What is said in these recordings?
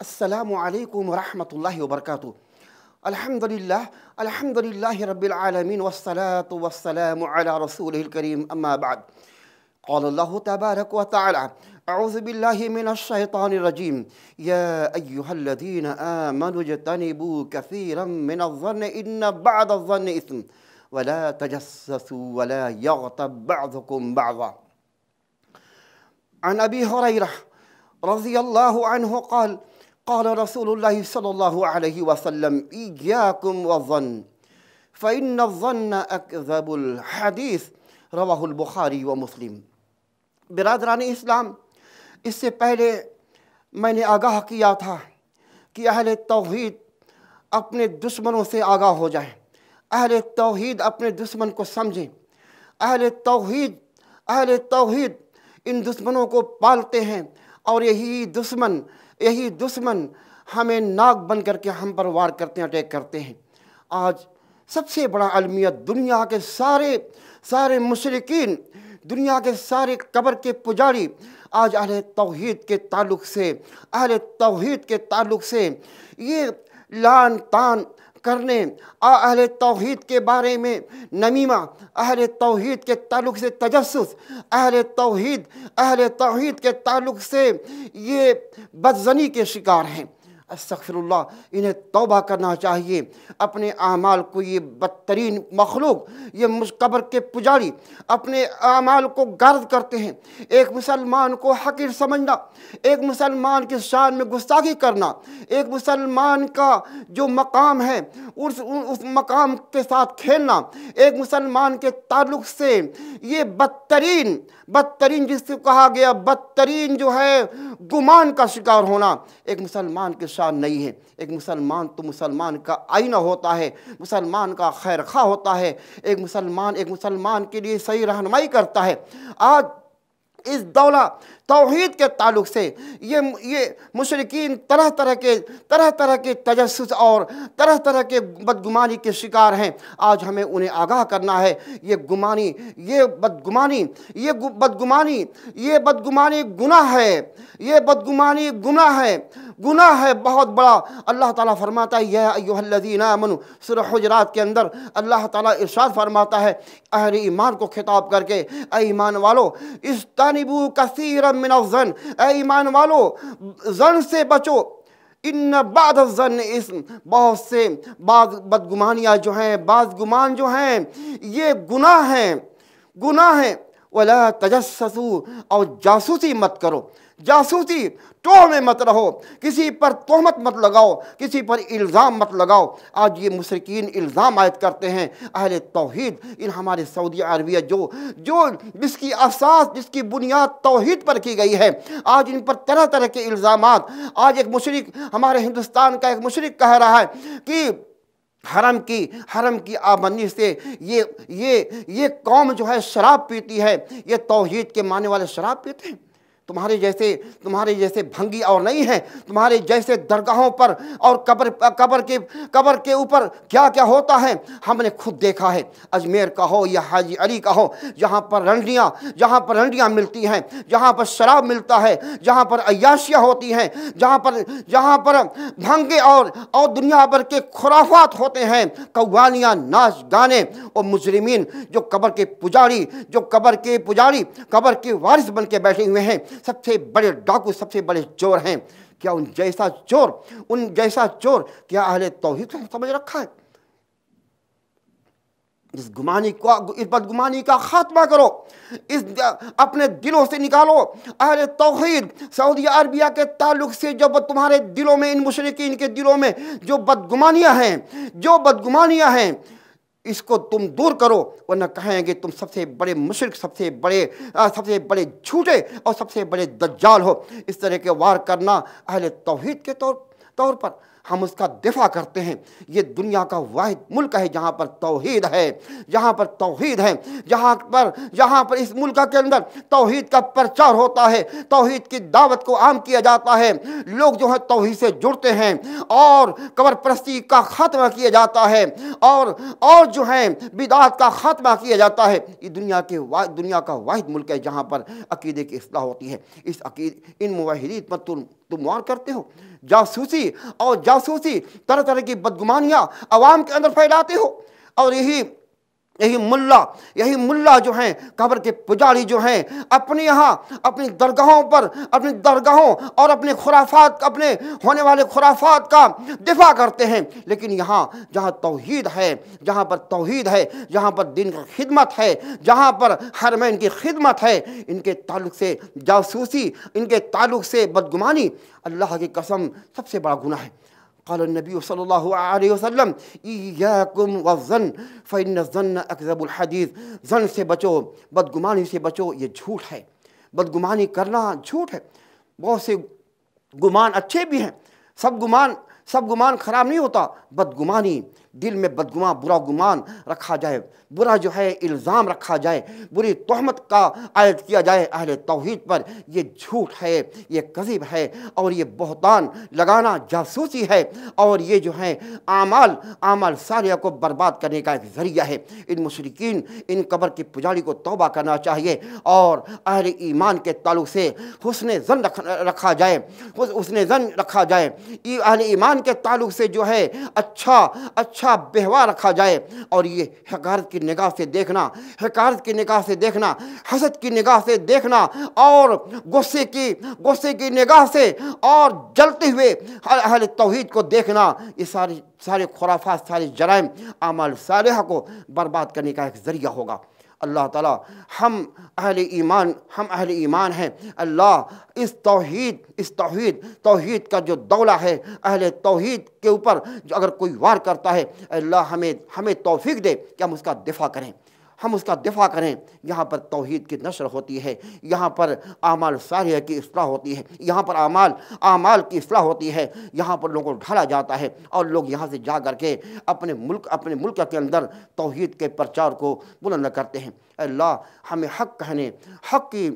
السلام عليكم ورحمة الله وبركاته الحمد لله الحمد لله رب العالمين والصلاة والسلام على رسوله الكريم أما بعد قال الله تبارك وتعالى أعوذ بالله من الشيطان الرجيم يا أيها الذين آمنوا اجتنبوا كثيرا من الظن إن بعض الظن إثم ولا تجسسوا ولا يغتب بعضكم بعضا عن أبي هريرة رضي الله عنه قال قال رسول الله الله صلى عليه وسلم إياكم والظن فإن الظن أكذب الحديث اللہ صلی برادران اسلام اس سے پہلے میں نے آگاہ کیا تھا کہ اہل توحید اپنے دشمنوں سے آگاہ ہو جائیں اہل توحید اپنے دشمن کو سمجھیں اہل توحید اہل توحید ان دشمنوں کو پالتے ہیں اور یہی دشمن یہی دشمن ہمیں ناک بن کر کے ہم پر وار کرتے ہیں اٹیک کرتے ہیں آج سب سے بڑا المیت دنیا کے سارے سارے مشرقین دنیا کے سارے قبر کے پجاری آج اہل توحید کے تعلق سے اہل توحید کے تعلق سے یہ لان تان کرنے اہل توحید کے بارے میں نمیمہ اہل توحید کے تعلق سے تجسس اہل توحید اہل توحید کے تعلق سے یہ بدزنی کے شکار ہیں استغفر اللہ انہیں توبہ کرنا چاہیے اپنے اعمال کو یہ بدترین مخلوق یہ قبر کے پجاری اپنے اعمال کو گرد کرتے ہیں ایک مسلمان کو حقیر سمجھنا ایک مسلمان کی شان میں گستاخی کرنا ایک مسلمان کا جو مقام ہے اس اس مقام کے ساتھ کھیلنا ایک مسلمان کے تعلق سے یہ بدترین بدترین جس سے کہا گیا بدترین جو ہے گمان کا شکار ہونا ایک مسلمان کے شان نہیں ہے ایک مسلمان تو مسلمان کا آئینہ ہوتا ہے مسلمان کا خیر خواہ ہوتا ہے ایک مسلمان ایک مسلمان کے لیے صحیح رہنمائی کرتا ہے آج اس دولہ توحید کے تعلق سے یہ یہ مشرقین طرح طرح کے طرح طرح کے تجسس اور طرح طرح کے بدگمانی کے شکار ہیں آج ہمیں انہیں آگاہ کرنا ہے یہ گمانی یہ بدگمانی یہ بدگمانی یہ بدگمانی گناہ ہے یہ بدگمانی گناہ ہے گناہ ہے بہت بڑا اللہ تعالیٰ فرماتا ہے یہ ایوہ الذین آمنوا سر حجرات کے اندر اللہ تعالیٰ ارشاد فرماتا ہے اہل ایمان کو خطاب کر کے اے ایمان والو استانبو تانبو کثیر من الظن اے ایمان والو ظن سے بچو ان بعد الظن اسم بہت سے بعض بدگمانیاں جو ہیں بعض گمان جو ہیں یہ گناہ ہیں گناہ ہیں تجسسو اور جاسوسی مت کرو جاسوسی ٹوہ میں مت رہو کسی پر تحمت مت لگاؤ کسی پر الزام مت لگاؤ آج یہ مشرقین الزام عائد کرتے ہیں اہل توحید ان ہمارے سعودی عربیہ جو جو جس کی احساس جس کی بنیاد توحید پر کی گئی ہے آج ان پر طرح طرح کے الزامات آج ایک مشرق ہمارے ہندوستان کا ایک مشرق کہہ رہا ہے کہ حرم کی حرم کی آبندی سے یہ یہ یہ قوم جو ہے شراب پیتی ہے یہ توحید کے معنی والے شراب پیتے ہیں تمہارے جیسے تمہارے جیسے بھنگی اور نہیں ہیں تمہارے جیسے درگاہوں پر اور قبر قبر کے قبر کے اوپر کیا کیا ہوتا ہے ہم نے خود دیکھا ہے اجمیر کا ہو یا حاجی علی کا ہو جہاں پر رنڈیاں جہاں پر رنڈیاں ملتی ہیں جہاں پر شراب ملتا ہے جہاں پر عیاشیاں ہوتی ہیں جہاں پر جہاں پر بھنگے اور اور دنیا بھر کے خرافات ہوتے ہیں قوالیاں ناچ گانے اور مجرمین جو قبر کے پجاری جو قبر کے پجاری قبر کے وارث بن کے بیٹھے ہوئے ہیں سب سے بڑے ڈاکو سب سے بڑے چور ہیں کیا ان جیسا چور ان جیسا چور کیا اہل توحید کو سمجھ رکھا ہے اس گمانی کو اس بدگمانی کا خاتمہ کرو اس اپنے دلوں سے نکالو اہل توحید سعودی عربیہ کے تعلق سے جو تمہارے دلوں میں ان مشرقین کے دلوں میں جو بدگمانیاں ہیں جو بدگمانیاں ہیں اس کو تم دور کرو ورنہ کہیں گے تم سب سے بڑے مشرق سب سے بڑے سب سے بڑے جھوٹے اور سب سے بڑے دجال ہو اس طرح کے وار کرنا اہل توحید کے طور طور پر ہم اس کا دفاع کرتے ہیں یہ دنیا کا واحد ملک ہے جہاں پر توحید ہے جہاں پر توحید ہے جہاں پر جہاں پر اس ملک کے اندر توحید کا پرچار ہوتا ہے توحید کی دعوت کو عام کیا جاتا ہے لوگ جو ہے توحید سے جڑتے ہیں اور قبر پرستی کا خاتمہ کیا جاتا ہے اور اور جو ہے بدعات کا خاتمہ کیا جاتا ہے یہ دنیا کے واحد دنیا کا واحد ملک ہے جہاں پر عقیدے کی اصلاح ہوتی ہے اس عقید ان مواہد پر تم تم وار کرتے ہو جاسوسی اور جاسوسی طرح طرح کی بدگمانیاں عوام کے اندر پھیلاتے ہو اور یہی یہی ملا یہی ملا جو ہیں ہیں قبر کے پجاری جو اپنی اپنی یہاں درگاہوں درگاہوں پر اور اپنے خرافات اپنے ہونے والے خرافات کا دفاع کرتے ہیں لیکن یہاں جہاں توحید ہے جہاں پر توحید ہے جہاں پر دین کی خدمت ہے جہاں پر حرمین کی خدمت ہے ان کے تعلق سے جاسوسی ان کے تعلق سے بدگمانی اللہ کی قسم سب سے بڑا گناہ ہے قال النبي صلى الله عليه وسلم ای والظن فإن الظن فن اقضب الحدیث زن سے بچو بدگمانی سے بچو یہ جھوٹ ہے بدگمانی کرنا جھوٹ ہے بہت سے گمان اچھے بھی ہیں سب گمان سب گمان خراب نہیں ہوتا بدگمانی دل میں بدگماں برا گمان رکھا جائے برا جو ہے الزام رکھا جائے بری تہمت کا عائد کیا جائے اہل توحید پر یہ جھوٹ ہے یہ قذب ہے اور یہ بہتان لگانا جاسوسی ہے اور یہ جو ہے اعمال اعمال سالیہ کو برباد کرنے کا ایک ذریعہ ہے ان مشرقین ان قبر کی پجاری کو توبہ کرنا چاہیے اور اہل ایمان کے تعلق سے حسن زن رکھا جائے حسن زن رکھا جائے اہل ایمان کے تعلق سے جو ہے اچھا اچھا اچھا بہوا رکھا جائے اور یہ حقارت کی نگاہ سے دیکھنا حقارت کی نگاہ سے دیکھنا حسد کی نگاہ سے دیکھنا اور غصے کی غصے کی نگاہ سے اور جلتے ہوئے اہل توحید کو دیکھنا یہ ساری سارے خرافات سارے جرائم اعمال صالحہ کو برباد کرنے کا ایک ذریعہ ہوگا اللہ تعالی ہم اہل ایمان ہم اہل ایمان ہیں اللہ اس توحید اس توحید توحید کا جو دولہ ہے اہل توحید کے اوپر جو اگر کوئی وار کرتا ہے اللہ ہمیں ہمیں توفیق دے کہ ہم اس کا دفاع کریں ہم اس کا دفاع کریں یہاں پر توحید کی نشر ہوتی ہے یہاں پر اعمال سارے کی اصلاح ہوتی ہے یہاں پر اعمال اعمال کی اصلاح ہوتی ہے یہاں پر لوگوں کو ڈھالا جاتا ہے اور لوگ یہاں سے جا کر کے اپنے ملک اپنے ملک کے اندر توحید کے پرچار کو بلند کرتے ہیں اللہ ہمیں حق کہنے حق کی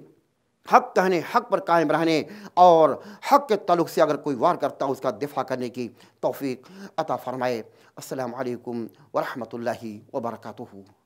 حق کہنے حق پر قائم رہنے اور حق کے تعلق سے اگر کوئی وار کرتا ہو اس کا دفاع کرنے کی توفیق عطا فرمائے السلام علیکم ورحمۃ اللہ وبرکاتہ